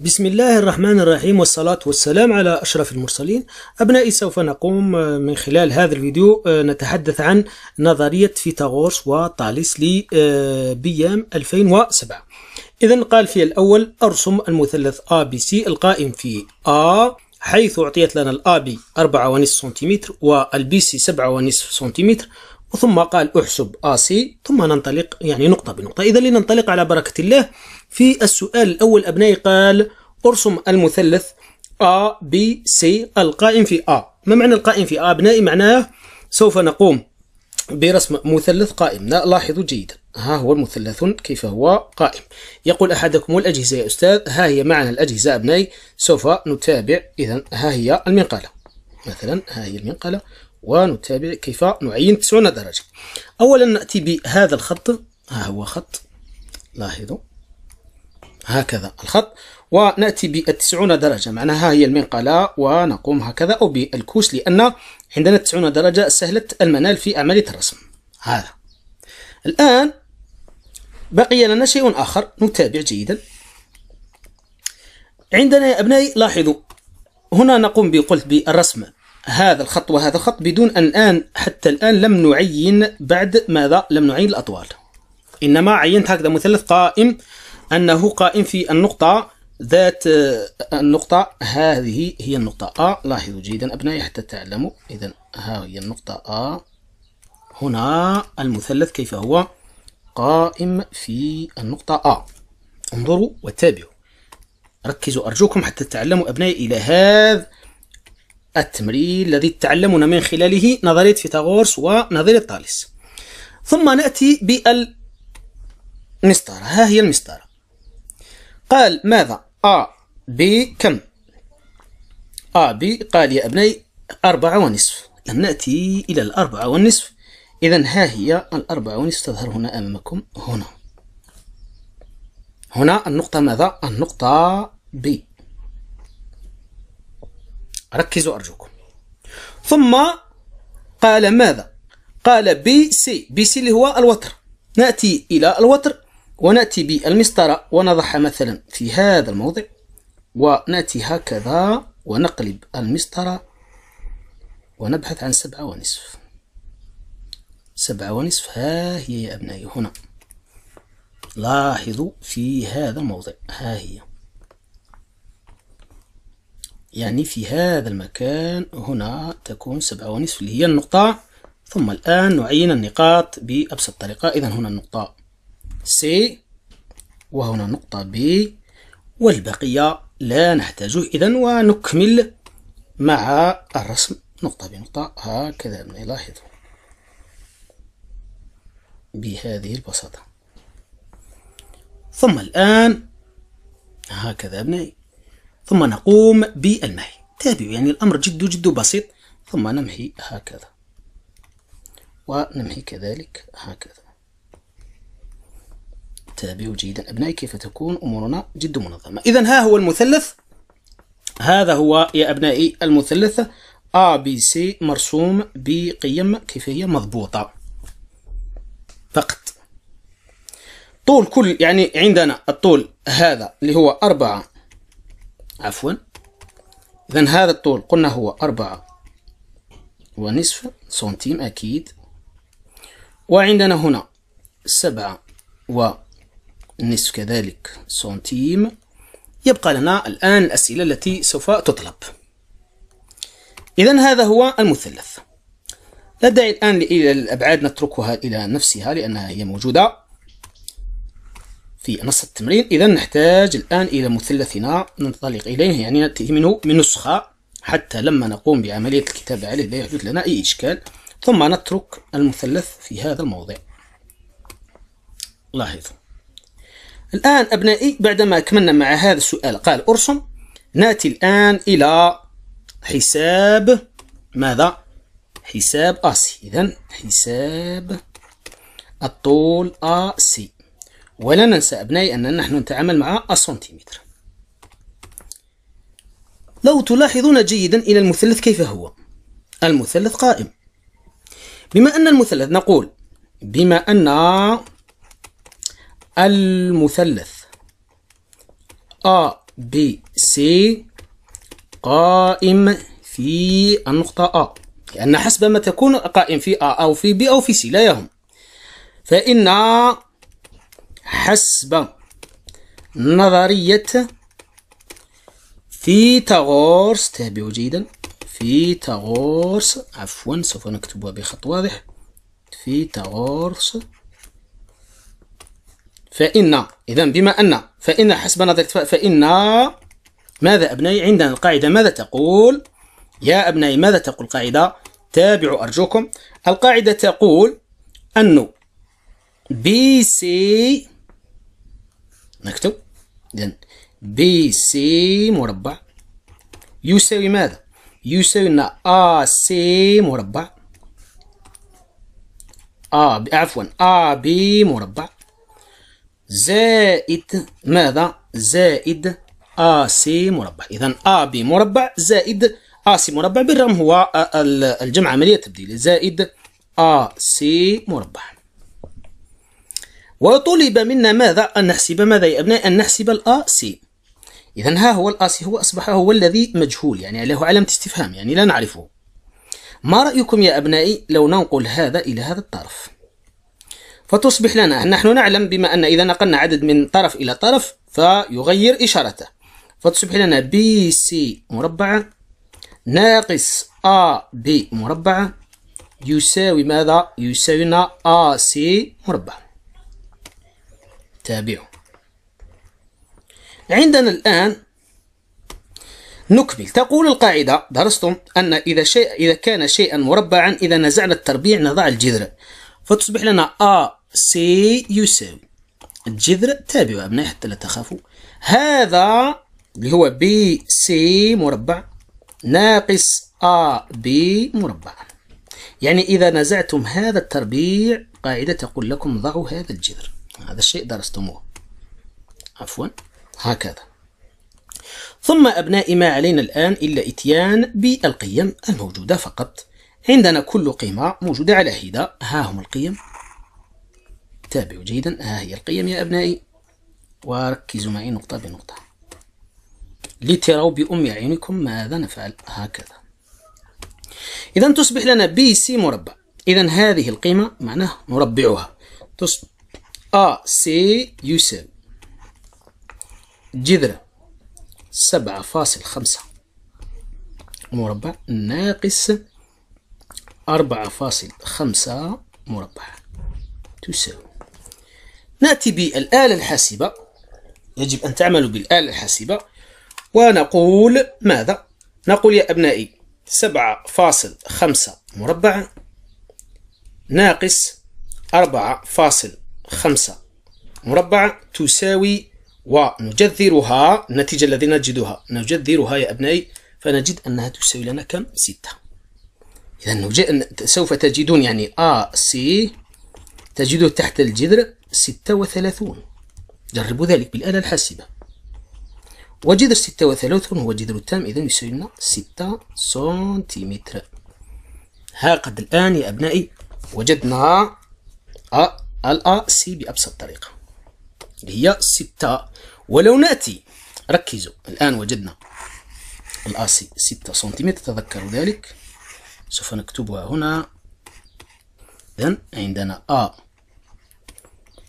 بسم الله الرحمن الرحيم والصلاة والسلام على أشرف المرسلين أبنائي سوف نقوم آه، من خلال هذا الفيديو آه، نتحدث عن نظرية فيثاغورس وطاليس لبيام 2007 إذا قال في الأول أرسم المثلث ABC القائم في A حيث أعطيت لنا AB 4.5 سنتيمتر والـ BC 7.5 سنتيمتر ثم قال احسب آسي ثم ننطلق يعني نقطة بنقطة إذا لننطلق على بركة الله في السؤال الأول أبنائي قال أرسم المثلث A B C القائم في A ما معنى القائم في A أبنائي معناه سوف نقوم برسم مثلث قائم لاحظوا جيدا ها هو المثلث كيف هو قائم يقول أحدكم الأجهزة يا أستاذ ها هي معنا الأجهزة أبنائي سوف نتابع إذا ها هي المنقلة مثلا ها هي المنقلة ونتابع كيف نعين 90 درجة أولا نأتي بهذا الخط ها هو خط لاحظوا هكذا الخط ونأتي 90 درجة معناها هي المنقلة ونقوم هكذا أو بالكوش لأن عندنا 90 درجة سهلة المنال في عملية الرسم هذا الآن بقي لنا شيء آخر نتابع جيدا عندنا يا أبنائي لاحظوا هنا نقوم بقلت بالرسم هذا الخط وهذا الخط بدون أن الآن حتى الآن لم نعين بعد ماذا لم نعين الأطوال إنما عينت هكذا مثلث قائم أنه قائم في النقطة ذات النقطة هذه هي النقطة أ لاحظوا جيدا أبنائي حتى تعلموا إذا ها هي النقطة أ هنا المثلث كيف هو قائم في النقطة أ انظروا وتابعوا ركزوا أرجوكم حتى تعلموا أبنائي إلى هذا التمرين الذي تعلمنا من خلاله نظرية فيثاغورس ونظرية طالس ثم نأتي بالمسطرة ها هي المسطرة قال ماذا أ ب كم أ ب قال يا أبني أربعة ونصف لم نأتي إلى الأربعة والنصف إذا ها هي الأربعة ونصف تظهر هنا أمامكم هنا هنا النقطة ماذا؟ النقطة بي ركزوا أرجوكم ثم قال ماذا قال بي سي بي سي اللي هو الوتر نأتي إلى الوتر ونأتي بالمسطرة ونضعها مثلا في هذا الموضع ونأتي هكذا ونقلب المسطرة ونبحث عن سبعة ونصف سبعة ونصف ها هي يا أبنائي هنا لاحظوا في هذا الموضع ها هي يعني في هذا المكان هنا تكون سبعة ونصف اللي هي النقطة ثم الآن نعين النقاط بأبسط طريقة إذا هنا النقطة C وهنا نقطة B والبقية لا نحتاجه إذا ونكمل مع الرسم نقطة بنقطة هكذا نلاحظ بهذه البساطة ثم الآن هكذا أبنائي ثم نقوم بالمحي تابعوا يعني الأمر جد جد بسيط ثم نمحي هكذا ونمحي كذلك هكذا تابعوا جيدا أبنائي كيف تكون أمورنا جد منظمة إذا ها هو المثلث هذا هو يا أبنائي المثلث A B C مرسوم بقيم كيف هي مضبوطة فقط طول كل يعني عندنا الطول هذا اللي هو أربعة عفوا إذا هذا الطول قلنا هو أربعة ونصف سنتيم أكيد وعندنا هنا سبعة ونصف كذلك سنتيم يبقى لنا الآن الأسئلة التي سوف تطلب إذا هذا هو المثلث لا داعي الآن إلى الأبعاد نتركها إلى نفسها لأنها هي موجودة في نص التمرين إذا نحتاج الآن إلى مثلثنا ننطلق إليه يعني نأتي منه من نسخة حتى لما نقوم بعملية الكتابة عليه لا يحدث لنا أي إشكال ثم نترك المثلث في هذا الموضع لاحظوا الآن أبنائي بعدما أكملنا مع هذا السؤال قال أرسم نأتي الآن إلى حساب ماذا؟ حساب اسي إذا حساب الطول اسي ولا ننسى أبنائي أن نحن نتعامل مع السنتيمتر لو تلاحظون جيدا إلى المثلث كيف هو المثلث قائم بما أن المثلث نقول بما أن المثلث A B C قائم في النقطة A لأن حسب ما تكون قائم في A أو في B أو في C لا يهم فإن حسب نظرية فيثاغورس تابعوا جيدا فيثاغورس عفوا سوف نكتبها بخط واضح فيثاغورس فإن إذا بما أن فإن حسب نظرية فإن ماذا أبنائي عندنا القاعدة ماذا تقول يا أبنائي ماذا تقول القاعدة تابعوا أرجوكم القاعدة تقول أنه بي سي نكتب إذا بي سي مربع يساوي ماذا؟ يساوي لنا أ سي مربع أ عفوا أ بي مربع زائد ماذا؟ زائد أ سي مربع إذا أ بي مربع زائد أ سي مربع بالرغم هو الجمع عملية تبديل زائد أ سي مربع وطلب منا ماذا أن نحسب ماذا يا أبنائي أن نحسب الأ سي إذا ها هو الأ سي هو أصبح هو الذي مجهول يعني له علامة استفهام يعني لا نعرفه ما رأيكم يا أبنائي لو ننقل هذا إلى هذا الطرف فتصبح لنا نحن نعلم بما أن إذا نقلنا عدد من طرف إلى طرف فيغير إشارته فتصبح لنا بي سي مربعة ناقص أ بي مربعة يساوي ماذا؟ يساوينا أ سي مربعة تابعه عندنا الآن نكمل تقول القاعدة درستم أن إذا شيء إذا كان شيئا مربعا إذا نزعنا التربيع نضع الجذر فتصبح لنا أ سي يساوي الجذر تابعوا أبنائي حتى لا تخافوا هذا اللي هو بي سي مربع ناقص أ بي مربع يعني إذا نزعتم هذا التربيع قاعدة تقول لكم ضعوا هذا الجذر هذا الشيء درستموه عفوا هكذا ثم أبنائي ما علينا الآن إلا إتيان بالقيم الموجودة فقط عندنا كل قيمة موجودة على حدة ها هم القيم تابعوا جيدا ها هي القيم يا أبنائي وركزوا معي نقطة بنقطة لتروا بأم عينكم ماذا نفعل هكذا إذا تصبح لنا بي سي مربع إذا هذه القيمة معناه نربعها آ C. يساوي جذر سبعة فاصل خمسة مربع ناقص أربعة فاصل خمسة مربع تساوي نأتي بالآلة الحاسبة يجب أن تعملوا بالآلة الحاسبة ونقول ماذا؟ نقول يا أبنائي سبعة فاصل خمسة مربع ناقص أربعة فاصل خمسة مربع تساوي ونجذرها النتيجة الذي نجدها نجذرها يا أبنائي فنجد أنها تساوي لنا كم ستة إذا سوف تجدون يعني أ سي تجده تحت الجذر 36 جربوا ذلك بالآلة الحاسبة وجذر 36 هو جذر التام إذا يساوي لنا 6 سنتيمتر ها قد الآن يا أبنائي وجدنا أ الأ سي بأبسط طريقة اللي هي ستة ولو نأتي ركزوا الآن وجدنا الأ سي ستة سنتيمتر تذكروا ذلك سوف نكتبها هنا إذن عندنا أ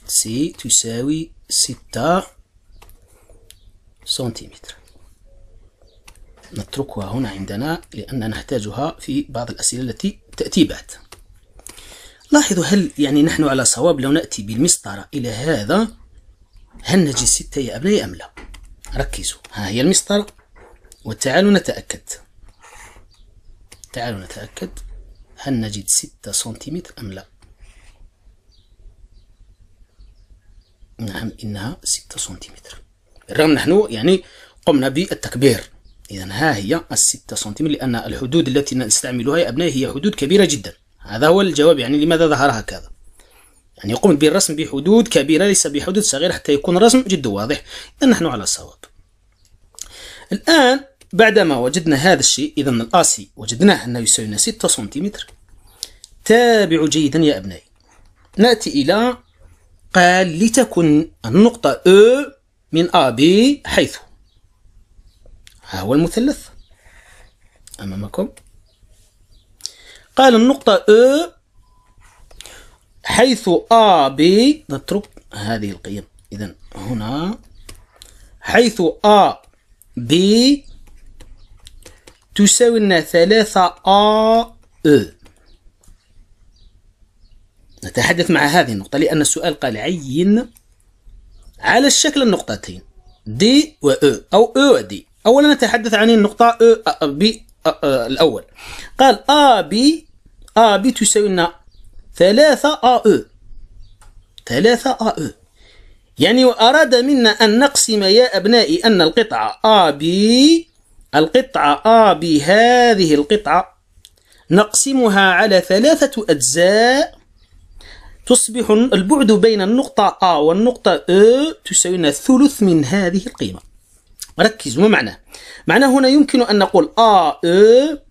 سي تساوي ستة سنتيمتر نتركها هنا عندنا لأن نحتاجها في بعض الأسئلة التي تأتي بعد لاحظوا هل يعني نحن على صواب لو نأتي بالمسطرة إلى هذا هل نجد ستة يا أبنائي أم لا ركزوا ها هي المسطرة وتعالوا نتأكد تعالوا نتأكد هل نجد ستة سنتيمتر أم لا نعم إنها ستة سنتيمتر بالرغم نحن يعني قمنا بالتكبير إذا ها هي الستة سنتيمتر لأن الحدود التي نستعملها يا أبنائي هي حدود كبيرة جدا هذا هو الجواب يعني لماذا ظهر هكذا يعني يقوم بالرسم بحدود كبيرة ليس بحدود صغيرة حتى يكون الرسم جد واضح إذا نحن على الصواب الآن بعدما وجدنا هذا الشيء إذا الآسي وجدناه أنه يساوينا 6 سنتيمتر تابعوا جيدا يا أبنائي نأتي إلى قال لتكن النقطة أو من AB حيث ها هو المثلث أمامكم قال النقطة أ حيث أ ب نترك هذه القيم إذا هنا حيث أ ب تساوي لنا ثلاثة أ أ نتحدث مع هذه النقطة لأن السؤال قال عين على الشكل النقطتين دي و أ أو أ و دي أولا نتحدث عن النقطة أ, أ, الأول قال أ بي أ ب تساوي لنا 3 AE 3 AE يعني وأراد منا أن نقسم يا أبنائي أن القطعة أ AB القطعة أ AB هذه القطعة نقسمها على ثلاثة أجزاء تصبح البعد بين النقطة أ والنقطة E تساوي لنا ثلث من هذه القيمة ركزوا ما معناه؟ معناه هنا يمكن أن نقول أ AE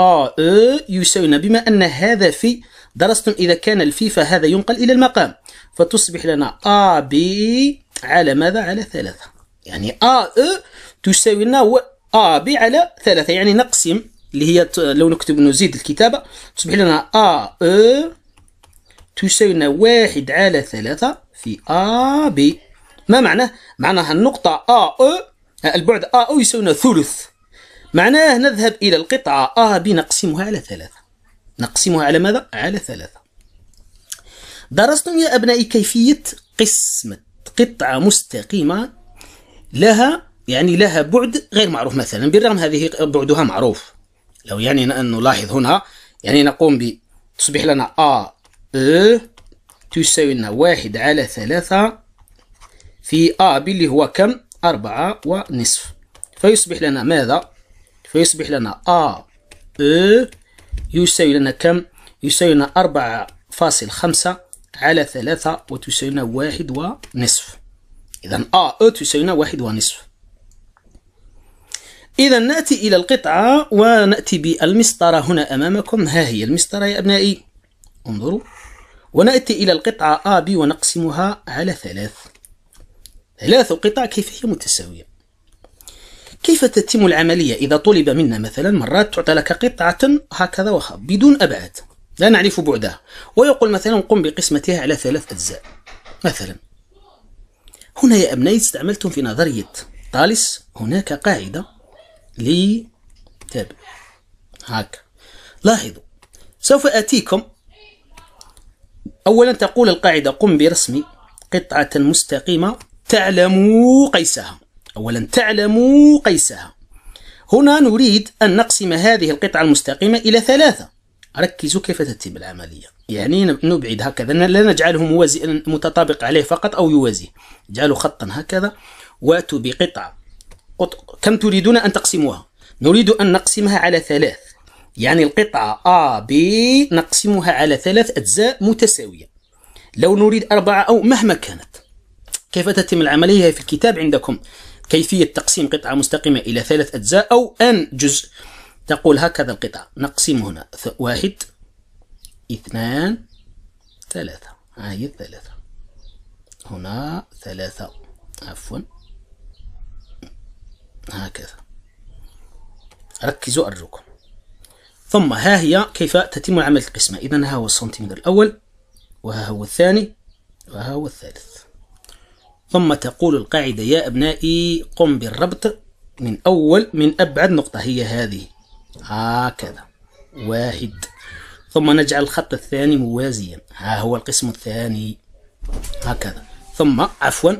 آ آه، أ يساوينا بما أن هذا في درستم إذا كان الفي فهذا ينقل إلى المقام فتصبح لنا آ ب على ماذا؟ على ثلاثة يعني آ أ تساوي لنا آ ب على ثلاثة يعني نقسم اللي هي لو نكتب نزيد الكتابة تصبح لنا آ أ تساوي لنا واحد على ثلاثة في آ ب ما معناه؟ معناها النقطة آ أ البعد آ أو يساوي لنا ثلث معناه نذهب إلى القطعة A آه، B نقسمها على ثلاثة نقسمها على ماذا؟ على ثلاثة درستم يا أبنائي كيفية قسمة قطعة مستقيمة لها يعني لها بعد غير معروف مثلا بالرغم هذه بعدها معروف لو يعني أن نلاحظ هنا يعني نقوم ب تصبح لنا A E تساوي لنا واحد على ثلاثة في A B اللي هو كم؟ أربعة ونصف فيصبح لنا ماذا؟ فيصبح لنا A E يساوي لنا كم؟ يساوي لنا أربعة فاصل خمسة على ثلاثة وتساوي لنا واحد ونصف إذا A E تساوي لنا واحد ونصف إذا نأتي إلى القطعة ونأتي بالمسطرة هنا أمامكم ها هي المسطرة يا أبنائي انظروا ونأتي إلى القطعة AB ونقسمها على ثلاث ثلاث قطع كيف هي متساوية كيف تتم العملية إذا طلب منا مثلا مرات تعطى لك قطعة هكذا وخا بدون أبعاد لا نعرف بعدها ويقول مثلا قم بقسمتها على ثلاث أجزاء مثلا هنا يا أبنائي استعملتم في نظرية طالس هناك قاعدة لتابع هكا لاحظوا سوف أتيكم أولا تقول القاعدة قم برسم قطعة مستقيمة تعلم قيسها أولا تعلموا قيسها هنا نريد أن نقسم هذه القطعة المستقيمة إلى ثلاثة ركزوا كيف تتم العملية يعني نبعد هكذا لا نجعله موازي متطابق عليه فقط أو يوازيه جعله خطا هكذا واتوا بقطعة كم تريدون أن تقسموها نريد أن نقسمها على ثلاث يعني القطعة A B نقسمها على ثلاث أجزاء متساوية لو نريد أربعة أو مهما كانت كيف تتم العملية في الكتاب عندكم كيفية تقسيم قطعة مستقيمة إلى ثلاث أجزاء أو أن جزء تقول هكذا القطعة نقسم هنا واحد اثنان ثلاثة هاي الثلاثة هنا ثلاثة عفوا هكذا ركزوا أرجوكم ثم ها هي كيف تتم عمل القسمة إذا ها هو السنتيمتر الأول وها هو الثاني وها هو الثالث ثم تقول القاعدة يا أبنائي قم بالربط من أول من أبعد نقطة هي هذه هكذا واحد ثم نجعل الخط الثاني موازيا ها هو القسم الثاني هكذا ثم عفوا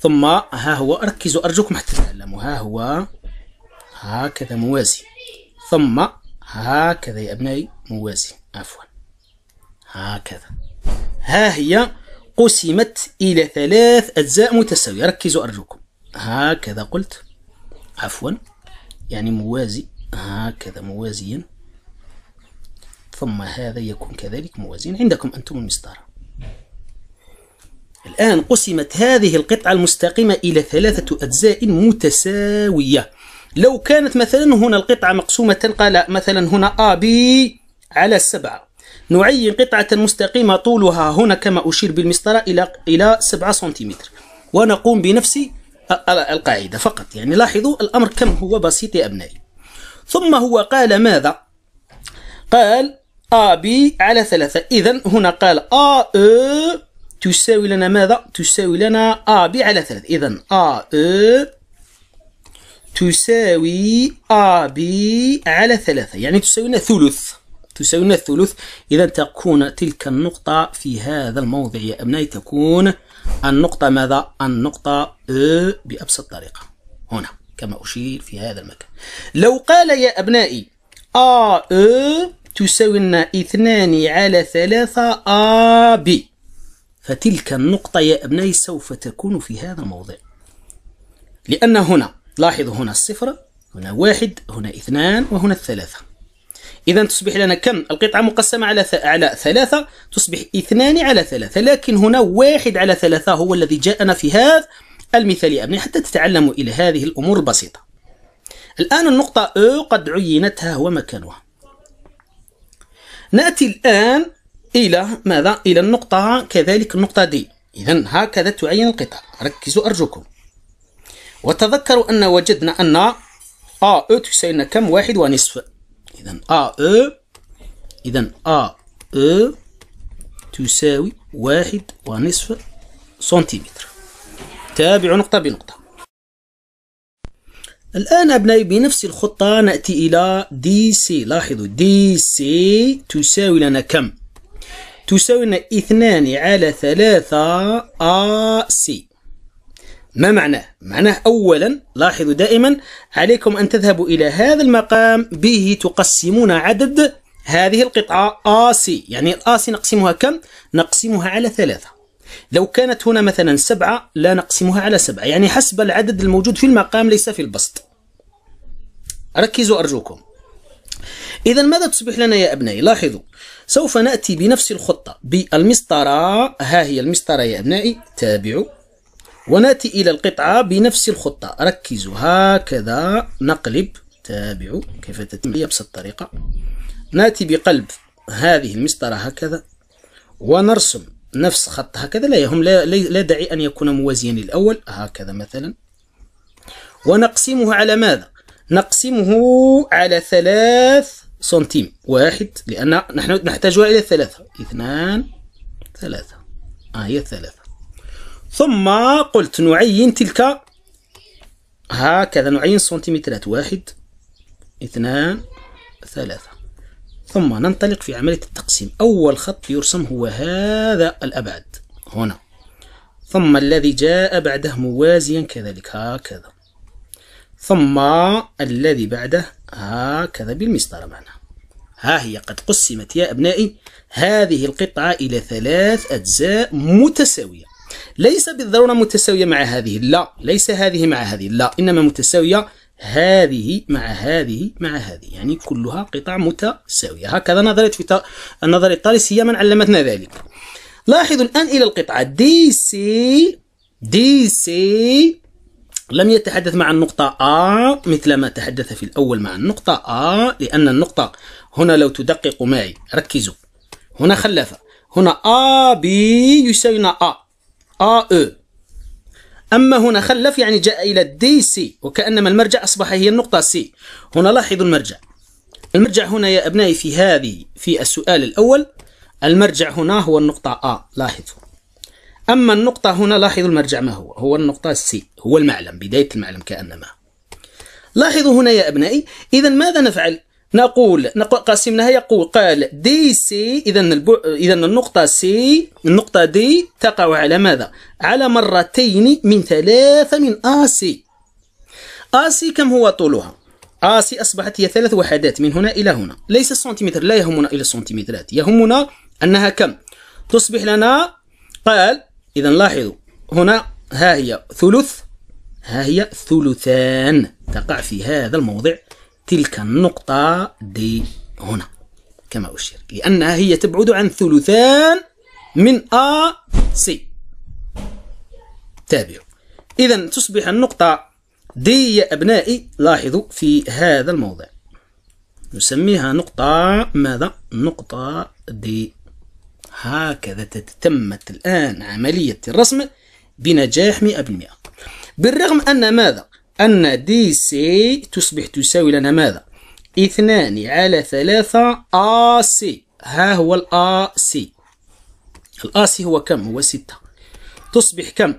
ثم ها هو ركزوا أرجوكم حتى تتعلموا ها هو هكذا موازي ثم هكذا يا أبنائي موازي عفوا هكذا ها هي قسمت إلى ثلاث أجزاء متساوية ركزوا أرجوكم هكذا قلت عفوا يعني موازي هكذا موازيا ثم هذا يكون كذلك موازيا عندكم أنتم المسطرة الآن قسمت هذه القطعة المستقيمة إلى ثلاثة أجزاء متساوية لو كانت مثلا هنا القطعة مقسومة قال مثلا هنا أ B على السبعة نعين قطعة مستقيمة طولها هنا كما أشير بالمسطرة إلى إلى 7 سنتيمتر ونقوم بنفس القاعدة فقط يعني لاحظوا الأمر كم هو بسيط يا أبنائي ثم هو قال ماذا؟ قال أ ب على ثلاثة إذا هنا قال أ E تساوي لنا ماذا؟ تساوي لنا أ ب على ثلاثة إذا أ E تساوي أ ب على ثلاثة يعني تساوي لنا ثلث تساوينا الثلث إذا تكون تلك النقطة في هذا الموضع يا أبنائي تكون النقطة ماذا؟ النقطة أ بأبسط طريقة هنا كما أشير في هذا المكان لو قال يا أبنائي أ أ تساوينا اثنان على ثلاثة أ ب فتلك النقطة يا أبنائي سوف تكون في هذا الموضع لأن هنا لاحظوا هنا الصفر هنا واحد هنا اثنان وهنا الثلاثة إذا تصبح لنا كم القطعة مقسمة على على ثلاثة تصبح اثنان على ثلاثة لكن هنا واحد على ثلاثة هو الذي جاءنا في هذا المثال يا أبني حتى تتعلموا إلى هذه الأمور البسيطة الآن النقطة أو قد عينتها ومكانها نأتي الآن إلى ماذا؟ إلى النقطة كذلك النقطة دي إذا هكذا تعين القطع ركزوا أرجوكم وتذكروا أن وجدنا أن أ أو تساوي كم واحد ونصف إذا أ أ إذا أ أ تساوي واحد ونصف سنتيمتر تابع نقطة بنقطة الآن أبنائي بنفس الخطة نأتي إلى دي سي لاحظوا دي سي تساوي لنا كم؟ تساوي لنا اثنان على ثلاثة آ سي ما معناه؟ معناه أولا لاحظوا دائما عليكم أن تذهبوا إلى هذا المقام به تقسمون عدد هذه القطعة آسي يعني الآسي نقسمها كم؟ نقسمها على ثلاثة لو كانت هنا مثلا سبعة لا نقسمها على سبعة يعني حسب العدد الموجود في المقام ليس في البسط ركزوا أرجوكم إذا ماذا تصبح لنا يا أبنائي؟ لاحظوا سوف نأتي بنفس الخطة بالمسطرة ها هي المسطرة يا أبنائي تابعوا وناتي إلى القطعة بنفس الخطة ركزوا هكذا نقلب تابعوا كيف تتم بنفس الطريقة ناتي بقلب هذه المسطرة هكذا ونرسم نفس خط هكذا لا يهم لا, لا داعي أن يكون موازيا للأول هكذا مثلا ونقسمه على ماذا؟ نقسمه على ثلاث سنتيم واحد لأن نحن نحتاجها إلى ثلاثة اثنان ثلاثة آه هي ثلاثة ثم قلت نعين تلك هكذا نعين سنتيمترات واحد اثنان ثلاثة ثم ننطلق في عملية التقسيم أول خط يرسم هو هذا الأبعد هنا ثم الذي جاء بعده موازيا كذلك هكذا ثم الذي بعده هكذا بالمسطرة معنا ها هي قد قسمت يا أبنائي هذه القطعة إلى ثلاث أجزاء متساوية ليس بالضرورة متساوية مع هذه لا ليس هذه مع هذه لا إنما متساوية هذه مع هذه مع هذه يعني كلها قطع متساوية هكذا نظرية في النظرية هي من علمتنا ذلك لاحظوا الآن إلى القطعة دي سي دي سي لم يتحدث مع النقطة ا مثل ما تحدث في الأول مع النقطة ا لأن النقطة هنا لو تدقق معي ركزوا هنا خلفة هنا ا بي يساوينا ا آ آه. أو أما هنا خلف يعني جاء إلى دي سي وكأنما المرجع أصبح هي النقطة سي هنا لاحظوا المرجع المرجع هنا يا أبنائي في هذه في السؤال الأول المرجع هنا هو النقطة آ لاحظوا أما النقطة هنا لاحظوا المرجع ما هو هو النقطة سي هو المعلم بداية المعلم كأنما لاحظوا هنا يا أبنائي إذا ماذا نفعل نقول قسمناها يقول قال دي سي اذا البع... اذا النقطه سي النقطه دي تقع على ماذا على مرتين من ثلاثه من ا سي ا سي كم هو طولها ا سي اصبحت هي ثلاث وحدات من هنا الى هنا ليس السنتيمتر لا يهمنا الى السنتيمترات يهمنا انها كم تصبح لنا قال اذا لاحظوا هنا ها هي ثلث ها هي ثلثان تقع في هذا الموضع تلك النقطة دي هنا كما أشير لأنها هي تبعد عن ثلثان من أ سي تابعوا إذا تصبح النقطة دي يا أبنائي لاحظوا في هذا الموضع نسميها نقطة ماذا؟ نقطة دي هكذا تتمت الآن عملية الرسم بنجاح 100% بالرغم أن ماذا؟ أن دي سي تصبح تساوي لنا ماذا؟ اثنان على ثلاثة آ سي ها هو الآ سي الآ سي هو كم؟ هو ستة تصبح كم؟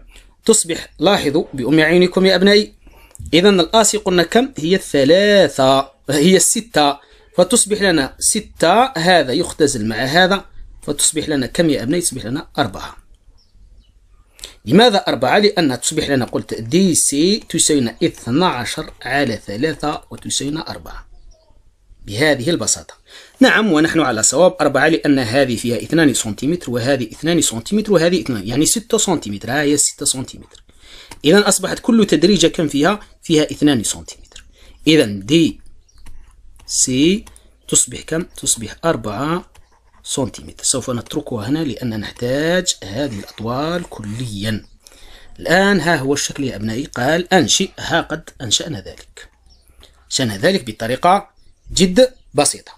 تصبح لاحظوا بأم عينكم يا أبنائي إذا الآ سي قلنا كم؟ هي الثلاثة هي الستة فتصبح لنا ستة هذا يختزل مع هذا فتصبح لنا كم يا أبنائي؟ تصبح لنا أربعة لماذا أربعة؟ لأن تصبح لنا قلت دي سي تساوينا 12 على 3 وتساوينا 4 بهذه البساطة نعم ونحن على صواب أربعة لأن هذه فيها 2 سنتيمتر وهذه 2 سنتيمتر وهذه 2 يعني 6 سنتيمتر ها آه، هي 6 سنتيمتر إذا أصبحت كل تدريجة كم فيها؟ فيها 2 سنتيمتر إذا دي سي تصبح كم؟ تصبح 4 سنتيمتر سوف نتركها هنا لأن نحتاج هذه الأطوال كليا الآن ها هو الشكل يا أبنائي قال أنشئ ها قد أنشأنا ذلك أنشأنا ذلك بطريقة جد بسيطة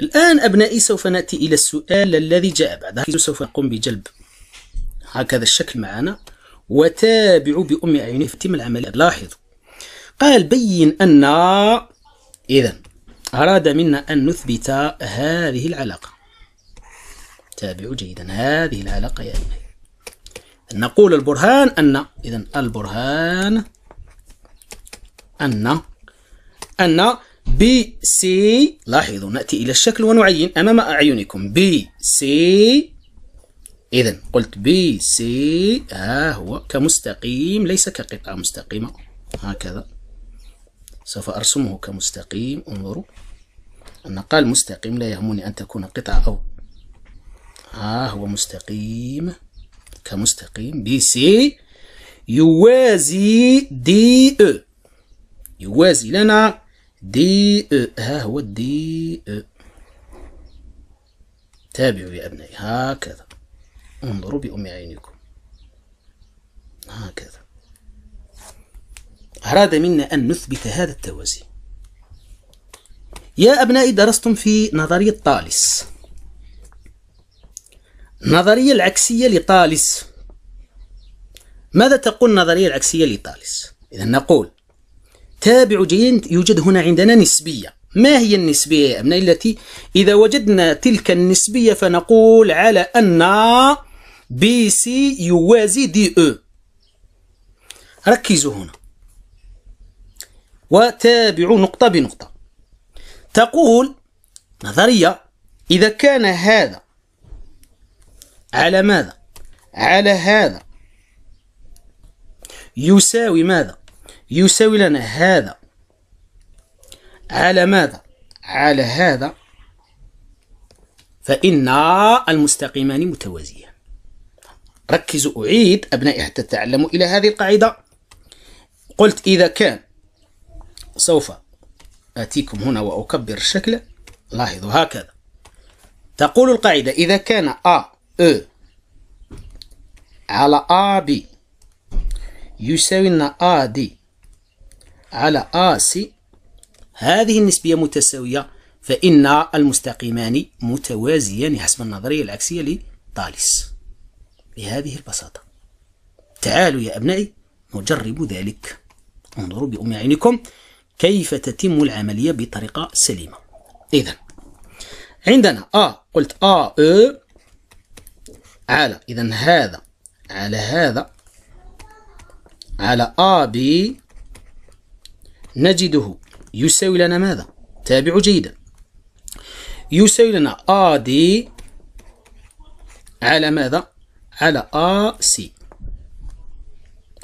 الآن أبنائي سوف نأتي إلى السؤال الذي جاء بعد سوف نقوم بجلب هكذا الشكل معنا وتابعوا بأم أعينه في العملية لاحظوا قال بين أن إذا أراد منا أن نثبت هذه العلاقة تابعوا جيدا هذه العلاقة يا أن نقول البرهان أن إذا البرهان أن أن بي سي لاحظوا نأتي إلى الشكل ونعين أمام أعينكم بي سي إذا قلت بي سي ها هو كمستقيم ليس كقطعة مستقيمة هكذا سوف أرسمه كمستقيم انظروا أن قال مستقيم لا يهمني أن تكون قطعة أو ها آه، هو مستقيم كمستقيم بي سي يوازي دي او e. يوازي لنا دي او e. ها هو دي او e. تابعوا يا أبنائي هكذا انظروا بأم عينكم هكذا أراد منا أن نثبت هذا التوازي يا أبنائي درستم في نظرية طالس النظرية العكسية لطالس ماذا تقول النظرية العكسية لطالس؟ إذا نقول تابع جيد يوجد هنا عندنا نسبية ما هي النسبية يا أبنائي التي إذا وجدنا تلك النسبية فنقول على أن بي سي يوازي دي أو e؟ ركزوا هنا وتابعوا نقطة بنقطة تقول نظرية إذا كان هذا على ماذا على هذا يساوي ماذا يساوي لنا هذا على ماذا على هذا فإن المستقيمان متوازيان ركزوا أعيد أبنائي حتى تعلموا إلى هذه القاعدة قلت إذا كان سوف آتيكم هنا وأكبر الشكل لاحظوا هكذا تقول القاعدة إذا كان A E على A B يساوي لنا A D على A C هذه النسبية متساوية فإن المستقيمان متوازيان حسب النظرية العكسية لطالس بهذه البساطة تعالوا يا أبنائي نجرب ذلك انظروا بأم أعينكم كيف تتم العملية بطريقة سليمة إذا عندنا أ آه قلت أ آه أو على إذا هذا على هذا على أ بي نجده يساوي لنا ماذا تابعوا جيدا يساوي لنا أ دي على ماذا على أ سي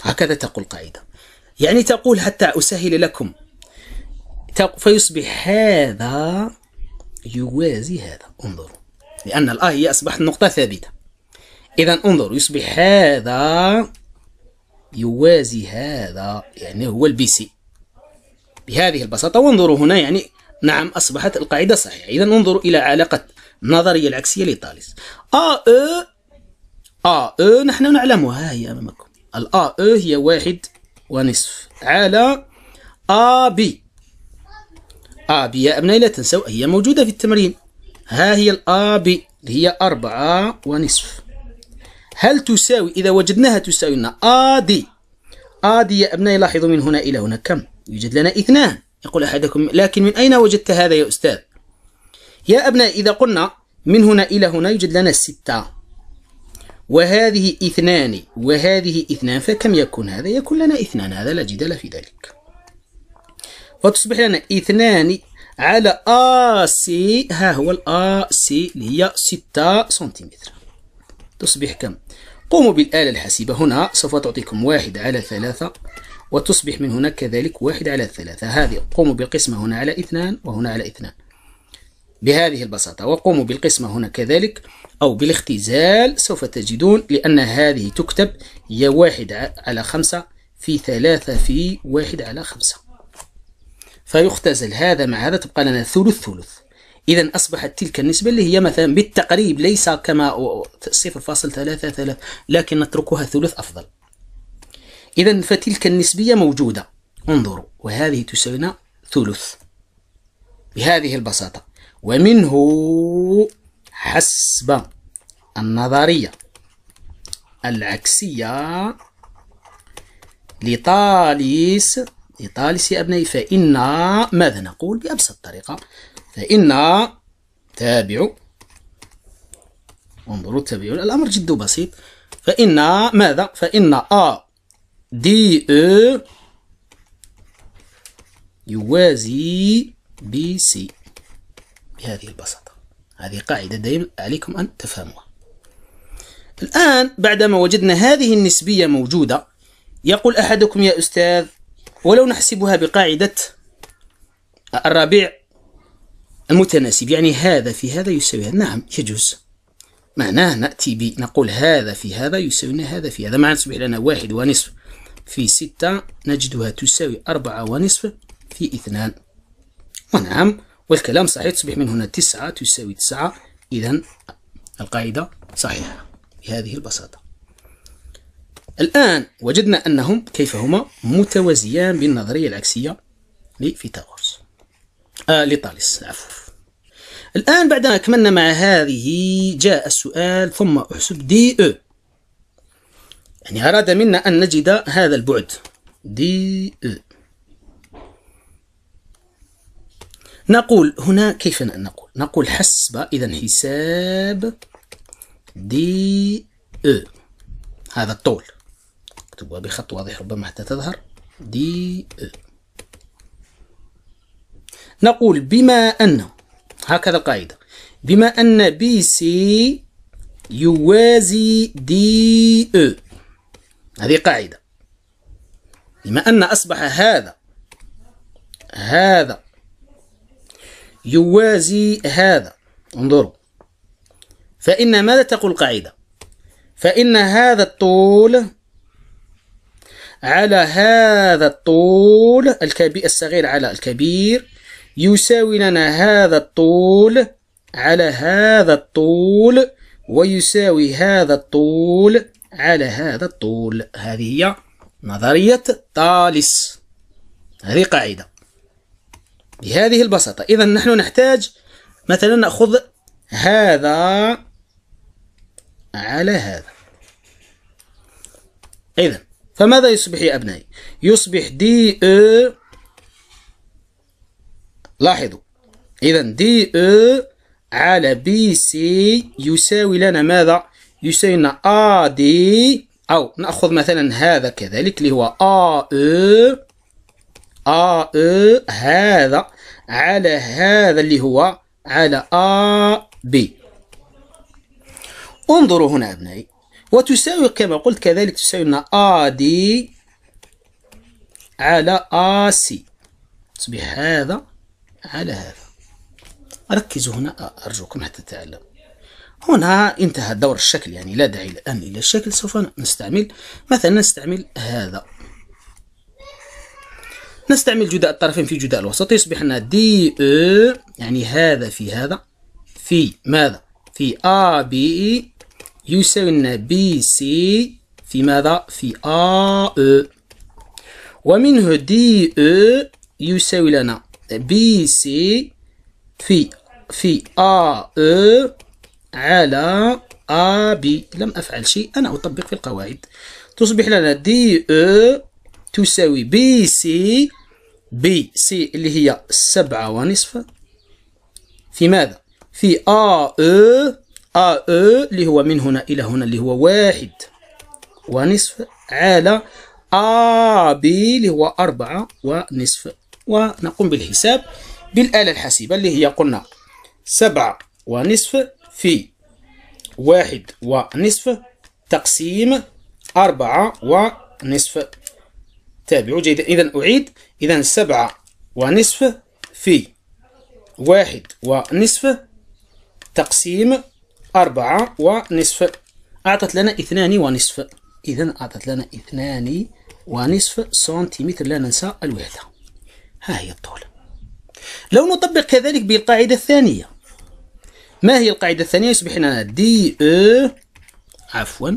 هكذا تقول القاعدة يعني تقول حتى أسهل لكم فيصبح هذا يوازي هذا انظروا لأن الآ هي أصبحت نقطة ثابتة إذا انظروا يصبح هذا يوازي هذا يعني هو البي سي بهذه البساطة وانظروا هنا يعني نعم أصبحت القاعدة صحيحة إذا انظروا إلى علاقة النظرية العكسية لطالس آ أ آ أ نحن نعلمها هي أمامكم الآ أ هي واحد ونصف على آ بي آبي يا أبنائي لا تنسوا هي موجودة في التمرين ها هي الآبي اللي هي أربعة ونصف هل تساوي إذا وجدناها تساوي لنا آدي آدي يا أبنائي لاحظوا من هنا إلى هنا كم يوجد لنا اثنان يقول أحدكم لكن من أين وجدت هذا يا أستاذ يا أبنائي إذا قلنا من هنا إلى هنا يوجد لنا ستة وهذه اثنان وهذه اثنان فكم يكون هذا يكون لنا اثنان هذا لا جدال في ذلك وتصبح لنا اثنان على ا سي ها هو الا سي اللي هي ستة سنتيمتر تصبح كم قوموا بالآلة الحاسبة هنا سوف تعطيكم واحد على ثلاثة وتصبح من هنا كذلك واحد على ثلاثة هذه قوموا بالقسمة هنا على اثنان وهنا على اثنان بهذه البساطة وقوموا بالقسمة هنا كذلك أو بالاختزال سوف تجدون لأن هذه تكتب هي واحد على خمسة في ثلاثة في واحد على خمسة فيختزل هذا مع هذا تبقى لنا ثلث ثلث إذا أصبحت تلك النسبة اللي هي مثلا بالتقريب ليس كما 0.33 لكن نتركها ثلث أفضل إذا فتلك النسبية موجودة انظروا وهذه تساوينا ثلث بهذه البساطة ومنه حسب النظرية العكسية لطاليس إيطاليس يا أبنائي فإن ماذا نقول بأبسط طريقة فإن تابع انظروا تابعوا الأمر جد بسيط فإن ماذا فإن أ دي أ يوازي بي سي بهذه البساطة هذه قاعدة دائما عليكم أن تفهموها الآن بعدما وجدنا هذه النسبية موجودة يقول أحدكم يا أستاذ ولو نحسبها بقاعدة الربيع المتناسب يعني هذا في هذا يساوي هذا نعم يجوز معناه نأتي بنقول هذا في هذا يساوي هذا في هذا معناه تصبح لنا واحد ونصف في ستة نجدها تساوي أربعة ونصف في اثنان ونعم والكلام صحيح تصبح من هنا تسعة تساوي تسعة إذا القاعدة صحيحة بهذه البساطة الآن وجدنا أنهم كيف هما متوازيان بالنظرية العكسية لفيثاغورس آه لطالس عفوا الآن بعد ما أكملنا مع هذه جاء السؤال ثم أحسب دي أو يعني أراد منا أن نجد هذا البعد دي أو نقول هنا كيف نقول نقول حسب إذا حساب دي أو هذا الطول اكتبها بخط واضح ربما حتى تظهر دي e. نقول بما أن هكذا القاعدة بما أن بي سي يوازي دي او e. هذه قاعدة بما أن أصبح هذا هذا يوازي هذا انظروا فإن ماذا تقول القاعدة فإن هذا الطول على هذا الطول الكبير الصغير على الكبير يساوي لنا هذا الطول على هذا الطول ويساوي هذا الطول على هذا الطول هذه هي نظرية طالس هذه قاعدة بهذه البساطة إذا نحن نحتاج مثلا نأخذ هذا على هذا إذا فماذا يصبح يا أبنائي يصبح دي أ e لاحظوا إذا دي أ e على بي سي يساوي لنا ماذا يساوي لنا أ دي أو نأخذ مثلا هذا كذلك اللي هو أ أ أ أ هذا على هذا اللي هو على أ بي انظروا هنا أبنائي وتساوي كما قلت كذلك تساوي لنا AD على AC تصبح هذا على هذا ركزوا هنا أرجوكم حتى تتعلم هنا انتهى دور الشكل يعني لا داعي الآن إلى الشكل سوف نستعمل مثلا نستعمل هذا نستعمل جداء الطرفين في جداء الوسط يصبح لنا دي او يعني هذا في هذا في ماذا في ا بي يساوي بي سي في ماذا؟ في ا او ومنه دي او يساوي لنا بي سي في في ا او على ا بي لم أفعل شيء أنا أطبق في القواعد تصبح لنا دي او تساوي بي سي بي سي اللي هي سبعة ونصف في ماذا؟ في ا او ا او اللي هو من هنا الى هنا اللي هو واحد ونصف على ا بي اللي هو أربعة ونصف ونقوم بالحساب بالآلة الحاسبة اللي هي قلنا سبعة ونصف في واحد ونصف تقسيم أربعة ونصف تابعوا جيدا إذا أعيد إذا سبعة ونصف في واحد ونصف تقسيم أربعة ونصف أعطت لنا اثنان ونصف إذا أعطت لنا اثنان ونصف سنتيمتر لا ننسى الوحدة ها هي الطول لو نطبق كذلك بالقاعدة الثانية ما هي القاعدة الثانية يصبح لنا دي او e. عفوا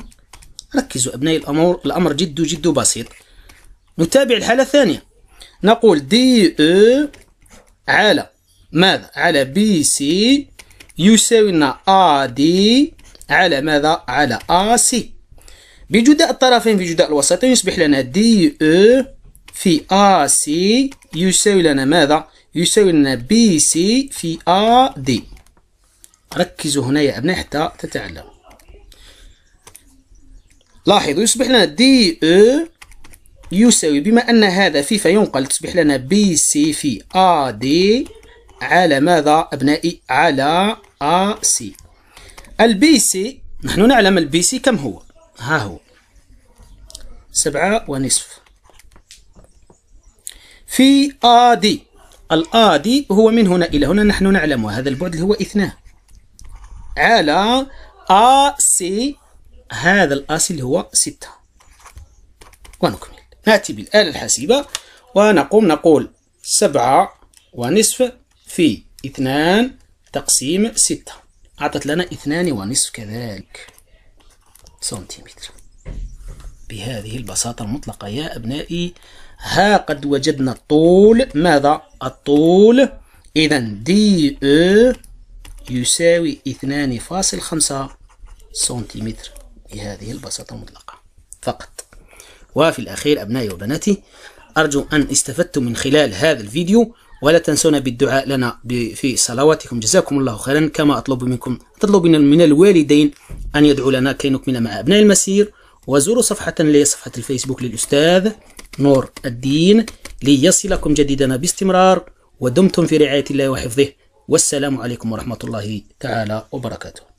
ركزوا أبنائي الأمر الأمر جد جد بسيط نتابع الحالة الثانية نقول دي او e على ماذا على بي سي يساوينا AD على ماذا؟ على AC بجداء الطرفين في جداء الوسط يصبح لنا DE في AC يساوي لنا ماذا؟ يساوي لنا BC في AD ركزوا هنا يا أبناء حتى تتعلم لاحظوا يصبح لنا دي او e يساوي بما أن هذا في فينقل تصبح لنا بي سي في آ دي على ماذا أبنائي على أ سي البي سي نحن نعلم البي سي كم هو ها هو سبعة ونصف في آدي دي هو من هنا إلى هنا نحن نعلم هذا البعد اللي هو اثنان على آ سي هذا اللي هو ستة ونكمل نأتي بالآلة الحاسبة ونقوم نقول سبعة ونصف في اثنان تقسيم ستة أعطت لنا اثنان ونصف كذلك سنتيمتر بهذه البساطة المطلقة يا أبنائي ها قد وجدنا الطول ماذا؟ الطول إذا دي أو e يساوي 2.5 سنتيمتر بهذه البساطة المطلقة فقط وفي الأخير أبنائي وبناتي أرجو أن استفدتم من خلال هذا الفيديو ولا تنسونا بالدعاء لنا في صلواتكم جزاكم الله خيرا كما أطلب منكم تطلب من الوالدين أن يدعوا لنا كي نكمل مع أبناء المسير وزوروا صفحة لي صفحة الفيسبوك للأستاذ نور الدين ليصلكم جديدنا باستمرار ودمتم في رعاية الله وحفظه والسلام عليكم ورحمة الله تعالى وبركاته